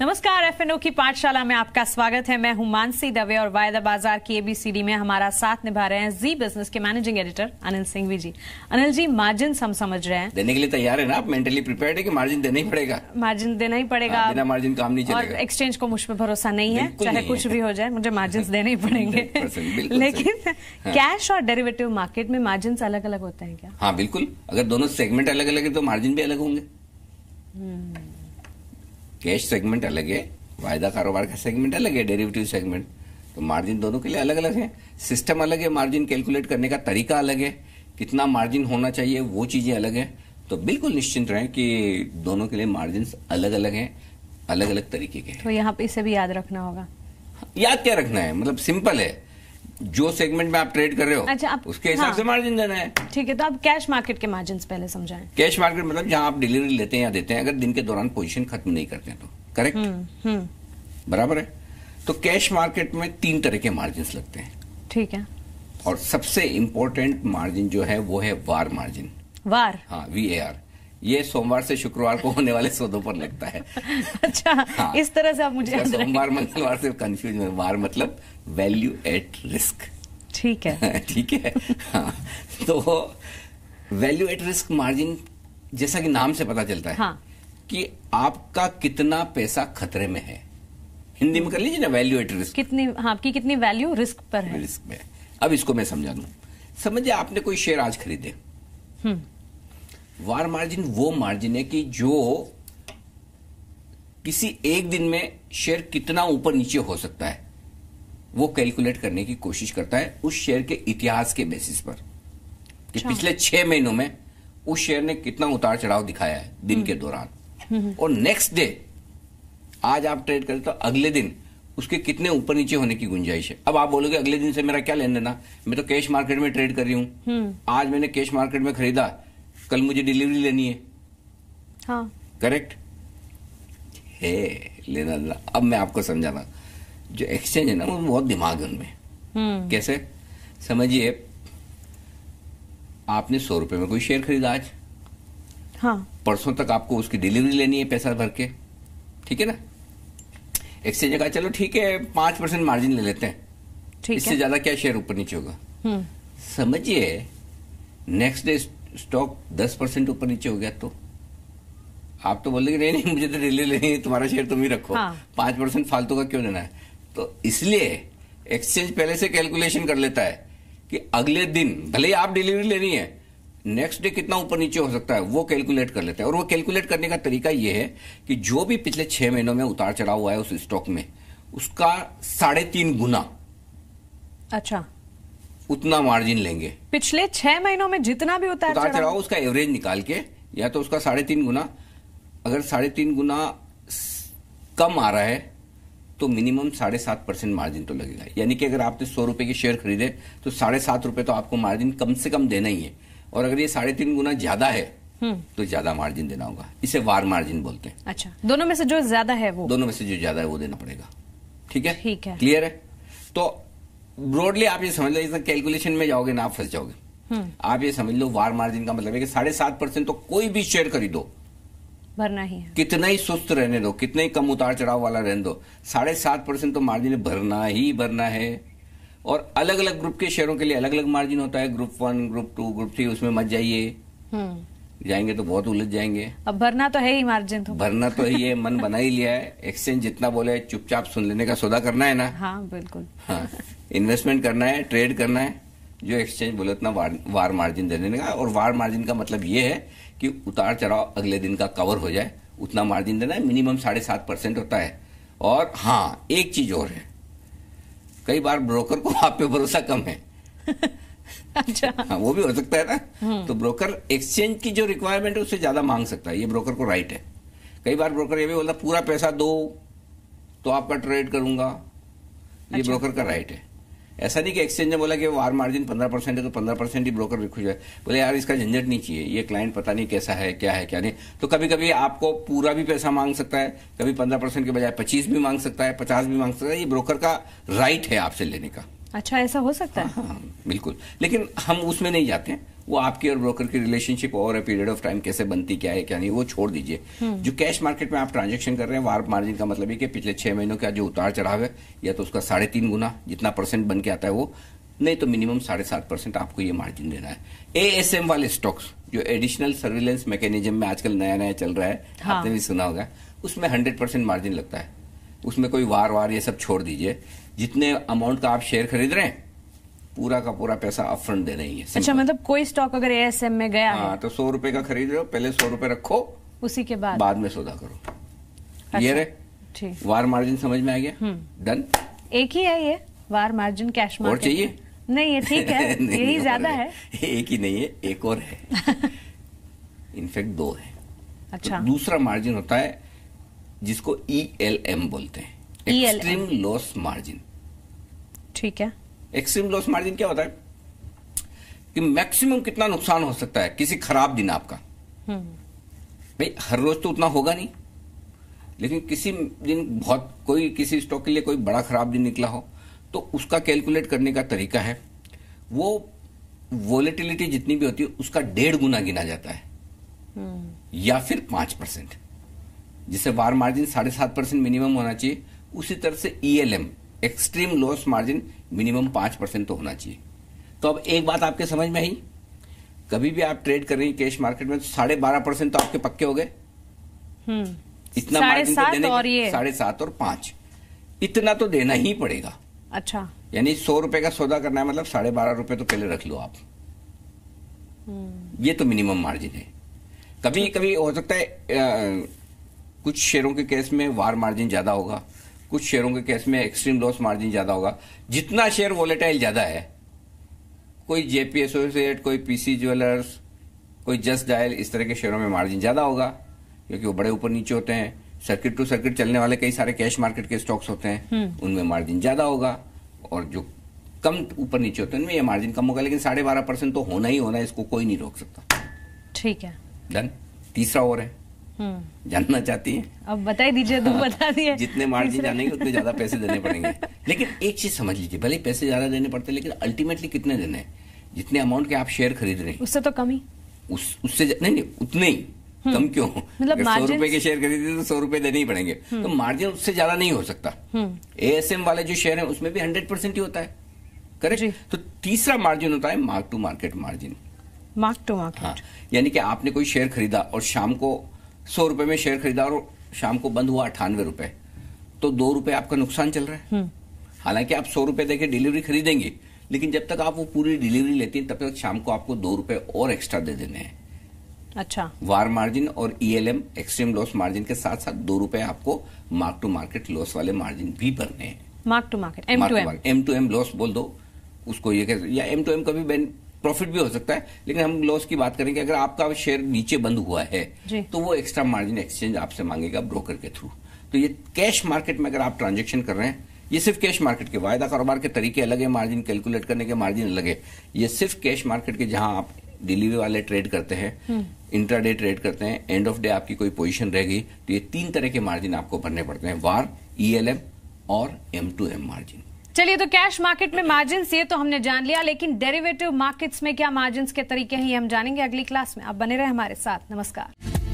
नमस्कार एफ की पाठशाला में आपका स्वागत है मैं हूं मानसी दवे और वायदा बाजार की एबीसीडी में हमारा साथ निभा रहे हैं जी बिजनेस के managing editor Anil Singh ji Anil ji margin हम समझ रहे हैं देने के लिए तैयार है ना आप मेंटली प्रिपेयर है कि मार्जिन देना ही पड़ेगा मार्जिन देना ही पड़ेगा बिना मार्जिन काम नहीं चलेगा और एक्सचेंज को मुझ पर भरोसा नहीं है चाहे कुछ भी हो जाए मुझे मार्जिन देने ही पड़ेंगे लेकिन कैश हाँ। और डेरिवेटिव मार्केट में मार्जिन अलग अलग होते हैं क्या हाँ बिल्कुल अगर दोनों सेगमेंट अलग अलग है तो मार्जिन भी अलग होंगे हम्म। कैश सेगमेंट अलग है वायदा कारोबार का सेगमेंट अलग है डेरिवेटिव सेगमेंट तो मार्जिन दोनों के लिए अलग अलग है सिस्टम अलग है मार्जिन कैलकुलेट करने का तरीका अलग है कितना मार्जिन होना चाहिए वो चीज़ें अलग है तो बिल्कुल निश्चिंत रहें कि दोनों के लिए मार्जिन अलग अलग हैं अलग अलग तरीके के तो यहाँ पे इसे भी याद रखना होगा याद क्या रखना है मतलब सिंपल है जो सेगमेंट में आप ट्रेड कर रहे हो अच्छा आप, उसके हिसाब हाँ, से मार्जिन देना है ठीक है तो आप कैश मार्केट के मार्जिन पहले समझाएं कैश मार्केट मतलब जहां आप डिलीवरी लेते हैं या देते हैं अगर दिन के दौरान पोजीशन खत्म नहीं करते हैं तो करेक्ट हम्म, हम्म। बराबर है तो कैश मार्केट में तीन तरह के मार्जिन लगते हैं ठीक है और सबसे इम्पोर्टेंट मार्जिन जो है वो है वार मार्जिन वार हाँ वी ए आर ये सोमवार से शुक्रवार को होने वाले सौदों पर लगता है अच्छा हाँ, इस तरह से आप मुझे अच्छा, सोमवार मंगलवार से कंफ्यूज में वार मतलब वैल्यू एट रिस्क ठीक है ठीक है हाँ, तो वैल्यू एट रिस्क मार्जिन जैसा कि नाम से पता चलता है हाँ. कि आपका कितना पैसा खतरे में है हिंदी में कर लीजिए ना वैल्यू एट रिस्क कितनी हाँ, आपकी कितनी वैल्यू रिस्क पर है रिस्क में अब इसको मैं समझा दू समझिए आपने कोई शेयर आज खरीदे हम्म। वार मार्जिन वो मार्जिन है कि जो किसी एक दिन में शेयर कितना ऊपर नीचे हो सकता है वो कैलकुलेट करने की कोशिश करता है उस शेयर के इतिहास के बेसिस पर कि अच्छा। पिछले छह महीनों में उस शेयर ने कितना उतार चढ़ाव दिखाया है दिन के हम्म। दौरान हम्म। और नेक्स्ट डे आज आप ट्रेड करें तो अगले दिन उसके कितने ऊपर नीचे होने की गुंजाइश है अब आप बोलोगे अगले दिन से मेरा क्या लेन देना मैं तो कैश मार्केट में ट्रेड कर रही हूं हम्म। आज मैंने कैश मार्केट में खरीदा कल मुझे डिलीवरी लेनी है हाँ करेक्ट है लेना देना अब मैं आपको समझाना जो एक्सचेंज है ना वो बहुत दिमाग है उनमें हम्म। कैसे समझिए आपने सौ रुपए में कोई शेयर खरीदा आज हाँ परसों तक आपको उसकी डिलीवरी लेनी है पैसा भर के ठीक है ना एक्सचेंज कहा चलो ठीक है पांच परसेंट मार्जिन ले लेते हैं इससे ज्यादा क्या शेयर ऊपर नीचे होगा हम्म। समझिए नेक्स्ट डे स्टॉक दस परसेंट ऊपर नीचे हो गया तो आप तो बोलेंगे नहीं नहीं मुझे तो डेली लेनी है तुम्हारा शेयर तुम ही रखो पांच हाँ। परसेंट फालतू का क्यों लेना है तो इसलिए एक्सचेंज पहले से कैलकुलेशन कर लेता है कि अगले दिन भले ही आप डिलीवरी लेनी है नेक्स्ट डे कितना ऊपर नीचे हो सकता है वो कैलकुलेट कर लेता है और वो कैलकुलेट करने का तरीका यह है कि जो भी पिछले छह महीनों में उतार चढ़ाव हुआ है उस स्टॉक में उसका साढ़े तीन गुना अच्छा उतना मार्जिन लेंगे पिछले छह महीनों में जितना भी उतार उतार चढ़ाव उसका एवरेज निकाल के या तो उसका साढ़े तीन गुना अगर साढ़े तीन गुना कम आ रहा है तो मिनिमम साढ़े सात परसेंट मार्जिन तो लगेगा यानी कि अगर आपने सौ रुपए के शेयर खरीदे तो साढ़े सात रुपए तो आपको मार्जिन कम से कम देना ही है और अगर ये साढ़े तीन गुना ज्यादा है हम्म। तो ज्यादा मार्जिन देना होगा इसे वार मार्जिन बोलते हैं अच्छा दोनों में से जो ज्यादा है वो दोनों में से जो ज्यादा है वो देना पड़ेगा ठीक है ठीक है क्लियर है तो ब्रॉडली आप ये समझ लो कैलकुलेशन में जाओगे ना आप फंस जाओगे हम्म। आप ये समझ लो वार मार्जिन का मतलब है कि साढ़े सात परसेंट तो कोई भी शेयर खरीदो भरना ही है कितना ही सुस्त रहने दो कितना ही कम उतार चढ़ाव वाला रहने दो साढ़े सात परसेंट तो मार्जिन भरना ही भरना है और अलग अलग ग्रुप के शेयरों के लिए अलग अलग मार्जिन होता है group one group two group three उसमें मत जाइए हम्म। जाएंगे तो बहुत उलझ जाएंगे अब भरना तो है ही मार्जिन तो भरना तो है ये मन बना ही लिया है एक्सचेंज जितना बोले चुपचाप सुन लेने का सौदा करना है ना हाँ बिल्कुल हाँ इन्वेस्टमेंट करना है ट्रेड करना है जो एक्सचेंज बोले उतना वार, वार मार्जिन दे देने का और वार मार्जिन का मतलब ये है कि उतार चढ़ाव अगले दिन का कवर हो जाए उतना मार्जिन देना है मिनिमम साढ़े सात परसेंट होता है और हाँ एक चीज और है कई बार ब्रोकर को आप पे भरोसा कम है अच्छा हाँ वो भी हो सकता है ना हम्म। तो ब्रोकर एक्सचेंज की जो रिक्वायरमेंट है उससे ज्यादा मांग सकता है ये ब्रोकर को राइट है कई बार ब्रोकर ये भी बोलता पूरा पैसा दो तो आपका ट्रेड करूंगा ये अच्छा। ब्रोकर का राइट है ऐसा नहीं कि एक्सचेंज ने बोला कि वार मार्जिन पंद्रह परसेंट है तो पंद्रह परसेंट ही ब्रोकर भी खुश है बोले यार इसका झंझट नहीं चाहिए ये क्लाइंट पता नहीं कैसा है क्या है क्या नहीं तो कभी कभी आपको पूरा भी पैसा मांग सकता है कभी पंद्रह परसेंट के बजाय पच्चीस भी मांग सकता है पचास भी मांग सकता है ये ब्रोकर का राइट है आपसे लेने का अच्छा ऐसा हो सकता है हाँ, हाँ, बिल्कुल लेकिन हम उसमें नहीं जाते हैं वो आपकी और ब्रोकर की रिलेशनशिप और पीरियड ऑफ टाइम कैसे बनती क्या है क्या नहीं वो छोड़ दीजिए हम्म। जो कैश मार्केट में आप ट्रांजेक्शन कर रहे हैं वार्प मार्जिन का मतलब है कि पिछले छह महीनों का जो उतार चढ़ाव है या तो उसका साढ़े तीन गुना जितना परसेंट बन के आता है वो नहीं तो मिनिमम साढ़े सात परसेंट आपको ये मार्जिन देना है ए वाले स्टॉक्स जो एडिशनल सर्विलेंस मैकेनिज्म में आजकल नया नया चल रहा है हाँ। आपने भी सुना होगा उसमें हंड्रेड परसेंट मार्जिन लगता है उसमें कोई वार वार ये सब छोड़ दीजिए जितने अमाउंट का आप शेयर खरीद रहे हैं पूरा का पूरा पैसा अपफ्रंट दे रही है अच्छा मतलब कोई स्टॉक अगर एएसएम में गया हाँ, तो सौ रुपए का खरीद रहे हो पहले सौ रुपए रखो उसी के बाद बाद में सौदा करो अच्छा, ये रहे वार मार्जिन समझ में आ गया डन हम्म। एक ही है ये वार मार्जिन कैश मार्केट और चाहिए नहीं ये ठीक है यही ज्यादा है एक ही नहीं है एक और है इनफेक्ट दो है तो अच्छा दूसरा मार्जिन होता है जिसको ई एल एम बोलते हैं एक्सट्रीम लॉस मार्जिन ठीक है एक्सट्रीम लॉस मार्जिन क्या होता है कि मैक्सिमम कितना नुकसान हो सकता है किसी खराब दिन आपका हम्म। भाई हर रोज तो उतना होगा नहीं लेकिन किसी दिन बहुत कोई किसी स्टॉक के लिए कोई बड़ा खराब दिन निकला हो तो उसका कैलकुलेट करने का तरीका है वो वोलेटिलिटी जितनी भी होती है उसका डेढ़ गुना गिना जाता है हम्म। या फिर पांच परसेंट जिसे वार मार्जिन साढ़े सात परसेंट मिनिमम होना चाहिए उसी तरह से ELM e extreme loss margin minimum पांच परसेंट तो होना चाहिए तो अब एक बात आपके समझ में आई कभी भी आप ट्रेड कर रहे हैं कैश मार्केट में तो साढ़े बारह परसेंट तो आपके पक्के हो गए हम्म। इतना मार्जिन तो और ये साढ़े सात और पांच इतना तो देना ही पड़ेगा अच्छा यानी सौ रुपए का सौदा करना है मतलब साढ़े बारह रुपए तो पहले रख लो आप हम्म। ये तो मिनिमम मार्जिन है कभी कभी हो सकता है आ, कुछ शेयरों के केस में वार मार्जिन ज्यादा होगा कुछ शेयरों के केस में एक्सट्रीम लॉस मार्जिन ज़्यादा होगा जितना शेयर वॉलेटाइल ज़्यादा है कोई जेपी एसोसिएट कोई पीसी ज्वेलर्स कोई जस्ट डायल इस तरह के शेयरों में मार्जिन ज़्यादा होगा क्योंकि वो बड़े ऊपर नीचे होते हैं सर्किट टू सर्किट चलने वाले कई सारे कैश मार्केट के स्टॉक्स होते हैं हम्म। उनमें मार्जिन ज़्यादा होगा और जो कम ऊपर नीचे होते हैं उनमें यह मार्जिन कम होगा लेकिन साढ़े बारह परसेंट तो होना ही होना है इसको कोई नहीं रोक सकता ठीक है डन तीसरा ओवर है हम्म। जानना चाहती है अब बता दीजिए तुम बता हाँ, दिए जितने मार्जिन जानेंगे उतने ज्यादा पैसे देने पड़ेंगे लेकिन एक चीज समझ लीजिए भले पैसे ज्यादा देने पड़ते हैं लेकिन अल्टीमेटली कितने देने जितने अमाउंट के आप शेयर खरीद रहे हैं उससे तो कम ही उस उससे नहीं नहीं उतने ही हम्म। कम क्यों मतलब सौ रुपए के शेयर खरीदे तो सौ रुपए देने ही पड़ेंगे हम्म। तो मार्जिन उससे ज्यादा नहीं हो सकता ए वाले जो शेयर है उसमें भी हंड्रेड परसेंट ही होता है करेक्ट तो तीसरा मार्जिन होता है mark to market margin mark to market यानी कि आपने कोई शेयर खरीदा और शाम को सौ रुपए में शेयर खरीदा और शाम को बंद हुआ अठानवे रुपए तो दो रुपए आपका नुकसान चल रहा है हम्म। हालांकि आप सौ रुपए देके डिलीवरी खरीदेंगे लेकिन जब तक आप वो पूरी डिलीवरी लेती है तब तक शाम को आपको दो रुपए और एक्स्ट्रा दे देने हैं अच्छा वार मार्जिन और ईएलएम एक्सट्रीम लॉस मार्जिन के साथ साथ दो रुपए आपको मार्क टू मार्केट लॉस वाले मार्जिन भी भरने हैं mark to market M to M M to M loss बोल दो उसको ये कह या एम टू एम का भी प्रॉफिट भी हो सकता है लेकिन हम लॉस की बात करेंगे अगर आपका शेयर नीचे बंद हुआ है तो वो एक्स्ट्रा मार्जिन एक्सचेंज आपसे मांगेगा ब्रोकर के थ्रू तो ये कैश मार्केट में अगर आप ट्रांजेक्शन कर रहे हैं ये सिर्फ कैश मार्केट के वायदा कारोबार के तरीके अलग है मार्जिन कैलकुलेट करने के मार्जिन अलग है ये सिर्फ कैश मार्केट के जहां आप डिलीवरी वाले ट्रेड करते हैं इंट्राडे हम्म। ट्रेड करते हैं एंड ऑफ डे आपकी कोई पोजीशन रह गई तो ये तीन तरह के मार्जिन आपको भरने पड़ते हैं वार ईएलएम e और एम टू एम मार्जिन चलिए तो कैश मार्केट में मार्जिन ये तो हमने जान लिया लेकिन डेरिवेटिव मार्केट्स में क्या मार्जिन के तरीके हैं ये हम जानेंगे अगली क्लास में आप बने रहे हमारे साथ नमस्कार